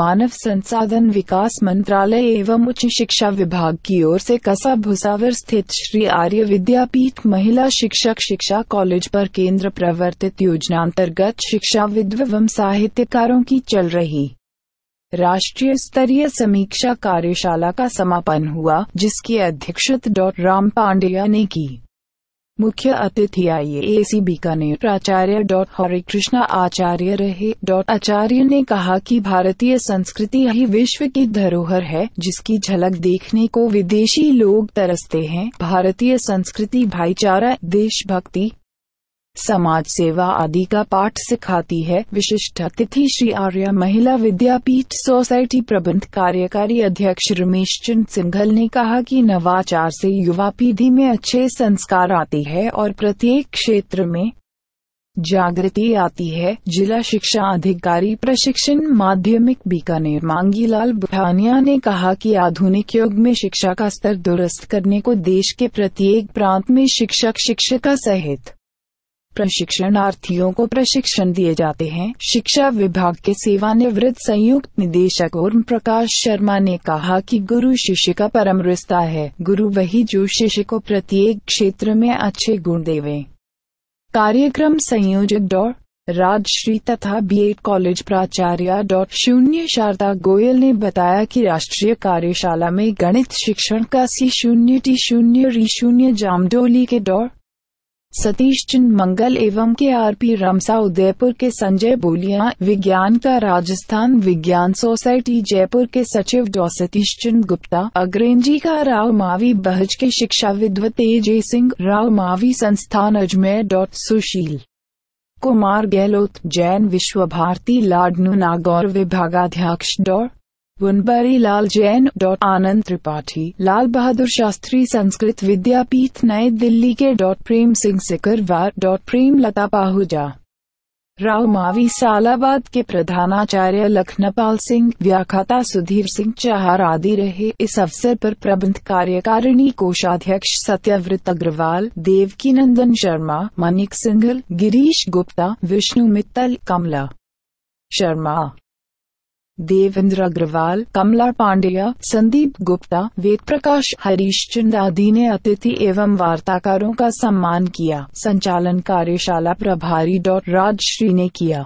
मानव संसाधन विकास मंत्रालय एवं उच्च शिक्षा विभाग की ओर से कसा भुसावर स्थित श्री आर्य विद्यापीठ महिला शिक्षक शिक्षा कॉलेज पर केंद्र प्रवर्तित योजना अंतर्गत शिक्षाविद एवं साहित्यकारों की चल रही राष्ट्रीय स्तरीय समीक्षा कार्यशाला का समापन हुआ जिसकी अध्यक्षता डॉ राम पांडेया ने की मुख्य अतिथि आई ए सी बीकानेर प्राचार्य डॉ हरे कृष्णा आचार्य रहे डॉ आचार्य ने कहा कि भारतीय संस्कृति ही विश्व की धरोहर है जिसकी झलक देखने को विदेशी लोग तरसते हैं भारतीय संस्कृति भाईचारा देशभक्ति समाज सेवा आदि का पाठ सिखाती है विशिष्ट अतिथि श्री आर्य महिला विद्यापीठ सोसाइटी प्रबंध कार्यकारी अध्यक्ष रमेश चंद सिंघल ने कहा कि नवाचार से युवा पीढ़ी में अच्छे संस्कार आते हैं और प्रत्येक क्षेत्र में जागृति आती है जिला शिक्षा अधिकारी प्रशिक्षण माध्यमिक बीकानेर मांगीलाल बुठानिया ने कहा कि आधुनिक युग में शिक्षा का स्तर दुरुस्त करने को देश के प्रत्येक प्रांत में शिक्षक शिक्षिका सहित प्रशिक्षणार्थियों को प्रशिक्षण दिए जाते हैं शिक्षा विभाग के सेवानिवृत्त संयुक्त निदेशक ओम प्रकाश शर्मा ने कहा कि गुरु शिष्य का परम रिश्ता है गुरु वही जो शिष्य को प्रत्येक क्षेत्र में अच्छे गुण देवे कार्यक्रम संयोजक डॉ राजश्री तथा बीएड कॉलेज प्राचार्य डॉ शून्य शारदा गोयल ने बताया कि राष्ट्रीय कार्यशाला में गणित शिक्षण का सी शून्य टी शून्य री शून्य जामडोली के डॉ सतीश चंद मंगल एवं के आर पी रमसा उदयपुर के संजय बोलिया विज्ञान का राजस्थान विज्ञान सोसाइटी जयपुर के सचिव डॉ सतीश चंद गुप्ता अग्रेंजी का राव मावी बहज के विद्व तेजय सिंह राव मावी संस्थान अजमेर डॉ सुशील कुमार गहलोत जैन विश्व भारती लाडनू नागौर विभागाध्यक्ष डॉ बुनबरी लाल जैन डॉट आनंद त्रिपाठी लाल बहादुर शास्त्री संस्कृत विद्यापीठ नई दिल्ली के डॉट प्रेम सिंह सिकरवार डॉट प्रेम लता पाहुजा राव मावी सालाबाद के प्रधानाचार्य लखनपाल सिंह व्याख्याता सुधीर सिंह चाहर आदि रहे इस अवसर पर प्रबंध कार्यकारिणी कोषाध्यक्ष सत्यव्रत अग्रवाल देवकी नंदन शर्मा मनिक सिंघल गिरीश गुप्ता विष्णु मित्तल कमला शर्मा देवेंद्र अग्रवाल कमला पांड्या संदीप गुप्ता वेद प्रकाश हरीश चंद आदि ने अतिथि एवं वार्ताकारों का सम्मान किया संचालन कार्यशाला प्रभारी डॉ राजश्री ने किया